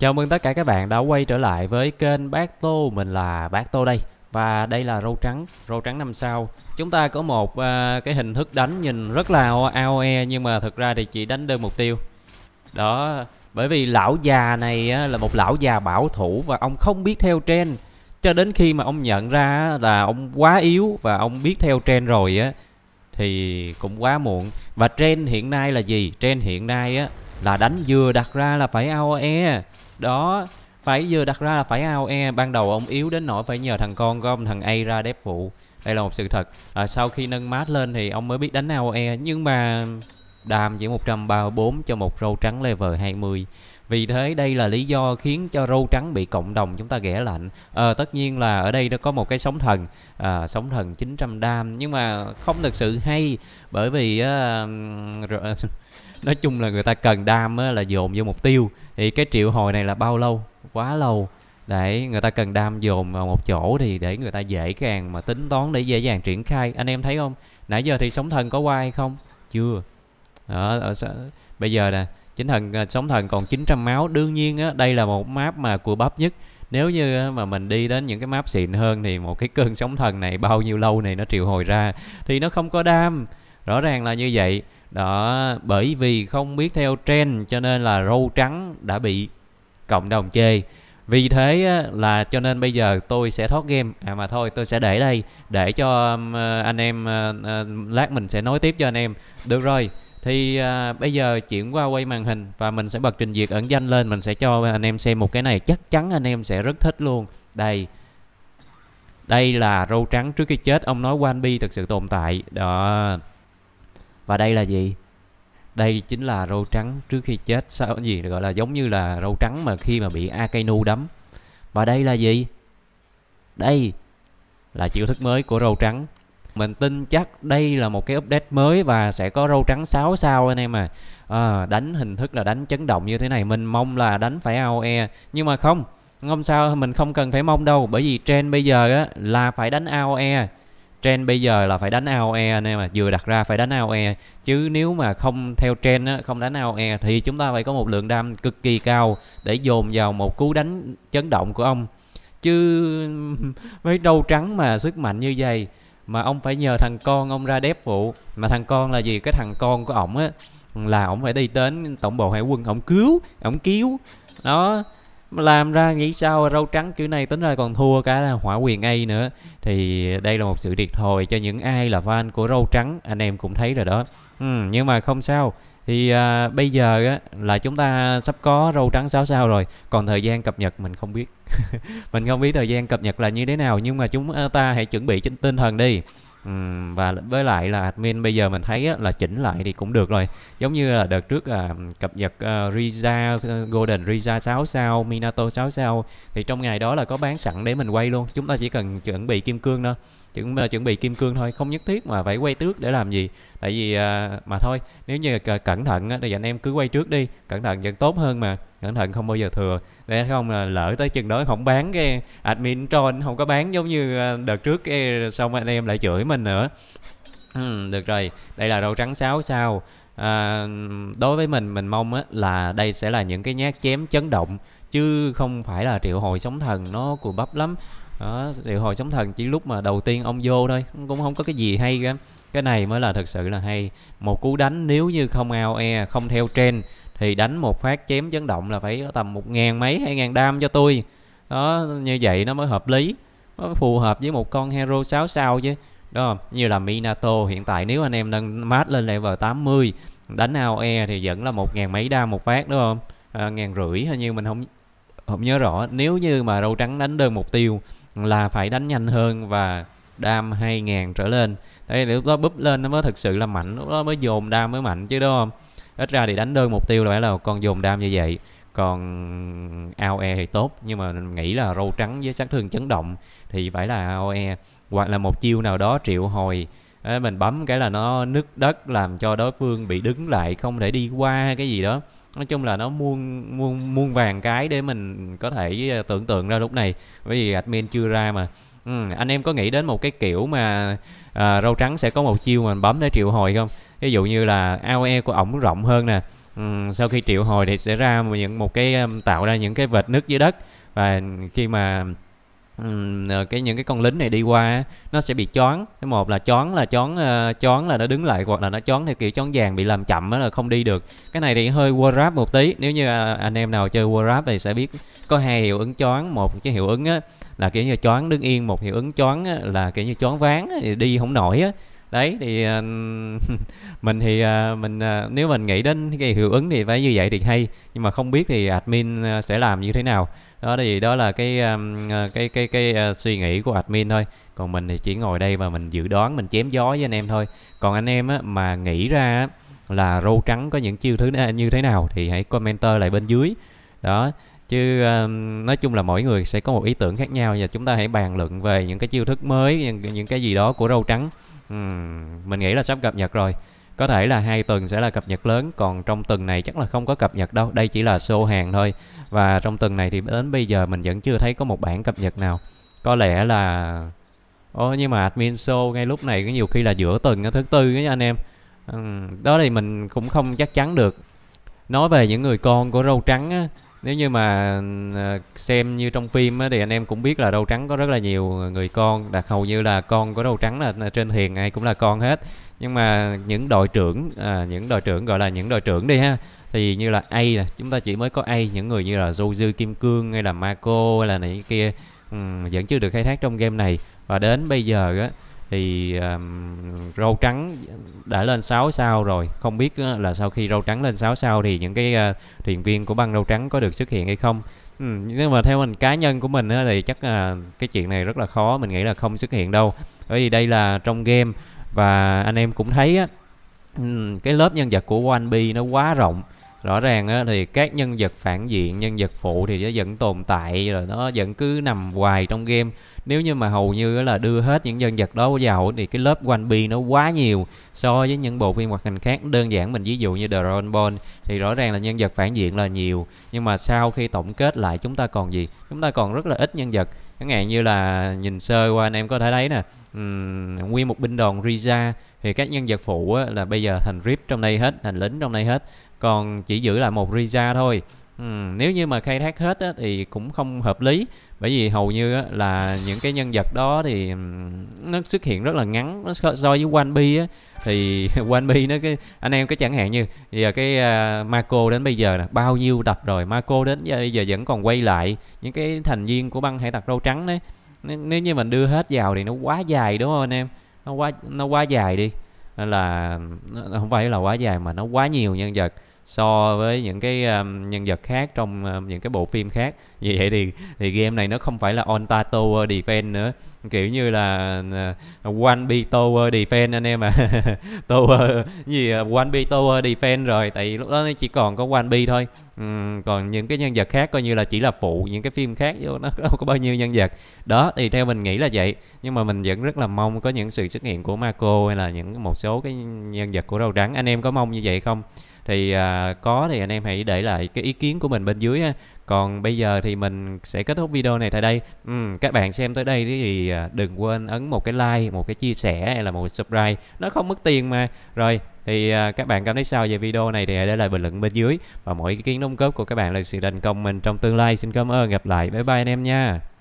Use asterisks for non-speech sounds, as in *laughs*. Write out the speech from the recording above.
Chào mừng tất cả các bạn đã quay trở lại với kênh Bác Tô, mình là Bác Tô đây và đây là râu trắng, râu trắng năm sau Chúng ta có một uh, cái hình thức đánh nhìn rất là AOE nhưng mà thực ra thì chỉ đánh đơn mục tiêu. Đó, bởi vì lão già này á, là một lão già bảo thủ và ông không biết theo trend cho đến khi mà ông nhận ra là ông quá yếu và ông biết theo trend rồi á thì cũng quá muộn. Và trend hiện nay là gì? Trend hiện nay á là đánh vừa đặt ra là phải AOE đó phải vừa đặt ra là phải ao e ban đầu ông yếu đến nỗi phải nhờ thằng con của ông thằng A ra đép vụ đây là một sự thật à, sau khi nâng mát lên thì ông mới biết đánh ao e nhưng mà đàm chỉ 134 cho một râu trắng level 20 vì thế đây là lý do khiến cho râu trắng bị cộng đồng chúng ta ghẻ lạnh à, tất nhiên là ở đây nó có một cái sóng thần à, sóng thần 900 đam nhưng mà không thực sự hay bởi vì uh, nói chung là người ta cần đam á, là dồn vô mục tiêu thì cái triệu hồi này là bao lâu quá lâu để người ta cần đam dồn vào một chỗ thì để người ta dễ dàng mà tính toán để dễ dàng triển khai anh em thấy không nãy giờ thì sống thần có qua hay không chưa đó, ở, bây giờ nè chính thần à, sống thần còn 900 máu đương nhiên á, đây là một map mà của bắp nhất nếu như mà mình đi đến những cái map xịn hơn thì một cái cơn sóng thần này bao nhiêu lâu này nó triệu hồi ra thì nó không có đam rõ ràng là như vậy đó bởi vì không biết theo trend cho nên là râu trắng đã bị cộng đồng chê vì thế là cho nên bây giờ tôi sẽ thoát game à mà thôi tôi sẽ để đây để cho ờ, anh em ờ, ờ, lát mình sẽ nói tiếp cho anh em được rồi thì à, bây giờ chuyển qua quay màn hình và mình sẽ bật trình duyệt ẩn danh lên mình sẽ cho anh em xem một cái này chắc chắn anh em sẽ rất thích luôn đây đây là râu trắng trước khi chết ông nói One Bi thực sự tồn tại đó và đây là gì đây chính là râu trắng trước khi chết sao gì gọi là giống như là râu trắng mà khi mà bị akainu đấm và đây là gì đây là chiêu thức mới của râu trắng mình tin chắc đây là một cái update mới và sẽ có râu trắng 6 sao anh em à. à đánh hình thức là đánh chấn động như thế này mình mong là đánh phải AOE nhưng mà không không sao mình không cần phải mong đâu bởi vì trend bây giờ á, là phải đánh AOE trend bây giờ là phải đánh AOE anh em mà vừa đặt ra phải đánh AOE chứ nếu mà không theo trend á, không đánh AOE thì chúng ta phải có một lượng đam cực kỳ cao để dồn vào một cú đánh chấn động của ông chứ *laughs* mấy đâu trắng mà sức mạnh như vậy mà ông phải nhờ thằng con ông ra đép vụ mà thằng con là gì cái thằng con của ổng á là ổng phải đi đến tổng bộ hải quân ổng cứu ổng cứu đó làm ra nghĩ sao rau trắng kiểu này tính ra còn thua cả là hỏa quyền A nữa thì đây là một sự thiệt thòi cho những ai là fan của rau trắng anh em cũng thấy rồi đó ừ, nhưng mà không sao thì à, bây giờ á, là chúng ta sắp có râu trắng 6 sao rồi còn thời gian cập nhật mình không biết *laughs* mình không biết thời gian cập nhật là như thế nào nhưng mà chúng ta hãy chuẩn bị trên tinh thần đi Ừ, và với lại là admin bây giờ mình thấy á, là chỉnh lại thì cũng được rồi giống như là đợt trước là cập nhật uh, Riza ờ, Golden Riza 6 sao Minato 6 sao thì trong ngày đó là có bán sẵn để mình quay luôn chúng ta chỉ cần chuẩn bị kim cương thôi chúng ta ờ, chuẩn bị kim cương thôi không nhất thiết mà phải quay trước để làm gì tại vì à, mà thôi nếu như cẩn thận thì anh em cứ quay trước đi cẩn thận vẫn tốt hơn mà cẩn thận không bao giờ thừa để không là lỡ tới chừng đó không bán cái admin tròn không có bán giống như ờ, đợt trước cái xong anh em lại chửi mình nữa được rồi đây là đầu trắng 6 sao à, đối với mình mình mong á, là đây sẽ là những cái nhát chém chấn động chứ không phải là triệu hồi sống thần nó cùi bắp lắm đó triệu hồi sóng thần chỉ lúc mà đầu tiên ông vô thôi cũng không có cái gì hay cả cái này mới là thật sự là hay một cú đánh nếu như không ao e không theo trend thì đánh một phát chém chấn động là phải tầm một ngàn mấy hai ngàn đam cho tôi đó như vậy nó mới hợp lý nó phù hợp với một con hero 6 sao chứ đó như là Minato hiện tại nếu anh em nâng mát lên level 80 đánh ao e thì vẫn là một ngàn mấy đam một phát đúng không à, ngàn rưỡi hay như mình không không nhớ rõ nếu như mà râu trắng đánh đơn mục tiêu là phải đánh nhanh hơn và đam 2000 trở lên đấy lúc đó búp lên nó mới thực sự là mạnh lúc đó mới dồn đam mới mạnh chứ đúng không ít ra thì đánh đơn mục tiêu là phải là con dồn đam như vậy còn AOE thì tốt nhưng mà nghĩ là râu trắng với sát thương chấn động thì phải là AOE hoặc là một chiêu nào đó triệu hồi Đấy, mình bấm cái là nó nứt đất làm cho đối phương bị đứng lại không thể đi qua cái gì đó nói chung là nó muôn muôn muôn vàng cái để mình có thể ờ, tưởng tượng ra lúc này bởi vì admin chưa ra mà ừ, anh em có nghĩ đến một cái kiểu mà à, ờ, râu trắng sẽ có một chiêu mà mình bấm để triệu hồi không ví dụ như là AOE của ổng rộng hơn nè ừ, sau khi triệu hồi thì sẽ ra những một cái tạo ra những cái vệt nứt dưới đất và khi mà Ờ, cái những cái con lính này đi qua nó sẽ bị choáng cái một là choáng là choáng uh, choáng là nó đứng lại hoặc là nó choáng theo kiểu choáng vàng bị làm chậm đó là không đi được cái này thì hơi warrap một tí nếu như à, anh em nào chơi warrap thì sẽ biết có hai hiệu ứng choáng một cái hiệu ứng á là kiểu như choáng đứng yên một hiệu ứng choáng là kiểu như choáng ván thì đi không nổi á đấy thì uh, *laughs* mình thì uh, mình uh, nếu mình nghĩ đến cái hiệu ứng thì phải như vậy thì hay nhưng mà không biết thì admin sẽ làm như thế nào đó thì đó là cái um, cái cái cái uh, suy nghĩ của admin thôi còn mình thì chỉ ngồi đây và mình dự đoán mình chém gió với anh em thôi còn anh em á, mà nghĩ ra á, là râu trắng có những chiêu thứ như thế nào thì hãy commenter lại bên dưới đó chứ nói chung là mỗi người sẽ có một ý tưởng khác nhau và chúng ta hãy bàn luận về những cái chiêu thức mới những, những cái gì đó của râu trắng uhm, mình nghĩ là sắp cập nhật rồi có thể là hai tuần sẽ là cập nhật lớn còn trong tuần này chắc là không có cập nhật đâu đây chỉ là show hàng thôi và trong tuần này thì đến bây giờ mình vẫn chưa thấy có một bản cập nhật nào có lẽ là ô nhưng mà admin show ngay lúc này có nhiều khi là giữa tuần thứ tư đó anh em uhm, đó thì mình cũng không chắc chắn được nói về những người con của râu trắng á, nếu như mà ờ, xem như trong phim á, thì anh em cũng biết là râu trắng có rất là nhiều người con đặc hầu như là con có râu trắng là trên thuyền ai cũng là con hết nhưng mà những đội trưởng à, những đội trưởng gọi là những đội trưởng đi ha thì như là A là chúng ta chỉ mới có A những người như là Zozu Kim Cương hay là Marco hay là này kia um, vẫn chưa được khai thác trong game này và đến bây giờ á thì um, rau trắng đã lên 6 sao rồi không biết là sau khi rau trắng lên 6 sao thì những cái uh, thuyền viên của băng rau trắng có được xuất hiện hay không ừ, nhưng mà theo mình cá nhân của mình á, thì chắc uh, cái chuyện này rất là khó mình nghĩ là không xuất hiện đâu bởi vì đây là trong game và anh em cũng thấy á, cái lớp nhân vật của One Piece nó quá rộng rõ ràng á, thì các nhân vật phản diện nhân vật phụ thì nó vẫn tồn tại rồi nó vẫn cứ nằm hoài trong game nếu như mà hầu như là đưa hết những nhân vật đó vào thì cái lớp quanh bi nó quá nhiều so với những bộ phim hoạt hình khác đơn giản mình ví dụ như The Dragon Ball thì rõ ràng là nhân vật phản diện là nhiều nhưng mà sau khi tổng kết lại chúng ta còn gì chúng ta còn rất là ít nhân vật chẳng hạn như là nhìn sơ qua anh em có thể thấy nè um, nguyên một binh đoàn Riza thì các nhân vật phụ á, là bây giờ thành Rip trong đây hết, thành lính trong đây hết, còn chỉ giữ lại một Riza thôi. Um, nếu như mà khai thác hết á, thì cũng không hợp lý bởi vì hầu như á, là những cái nhân vật đó thì um, nó xuất hiện rất là ngắn nó so với One Piece á, thì *laughs* One Piece nó cái anh em cái chẳng hạn như giờ cái uh, Marco đến bây giờ nè bao nhiêu tập rồi Marco đến giờ, giờ vẫn còn quay lại những cái thành viên của băng hải tặc râu trắng đấy N- nếu như mình đưa hết vào thì nó quá dài đúng không anh em nó quá nó quá dài đi là không phải là quá dài mà nó quá nhiều nhân vật so với những cái um, nhân vật khác trong um, những cái bộ phim khác vì vậy thì thì game này nó không phải là on ta tower defense nữa kiểu như là uh, one b tower defense anh em à *laughs* tower gì à, one b tower defense rồi tại vì lúc đó chỉ còn có one b thôi uhm, còn những cái nhân vật khác coi như là chỉ là phụ những cái phim khác vô nó đâu *laughs* có bao nhiêu nhân vật đó thì theo mình nghĩ là vậy nhưng mà mình vẫn rất là mong có những sự xuất hiện của Marco hay là những một số cái nhân vật của rau trắng anh em có mong như vậy không thì à, có thì anh em hãy để lại cái ý kiến của mình bên dưới ha. Còn bây giờ thì mình sẽ kết thúc video này tại đây. Ừ, các bạn xem tới đây thì à, đừng quên ấn một cái like, một cái chia sẻ hay là một subscribe. Nó không mất tiền mà. Rồi thì à, các bạn cảm thấy sao về video này thì hãy để lại bình luận bên dưới và mỗi ý kiến đóng góp của các bạn là sự thành công mình trong tương lai. Xin cảm ơn gặp lại. Bye bye anh em nha.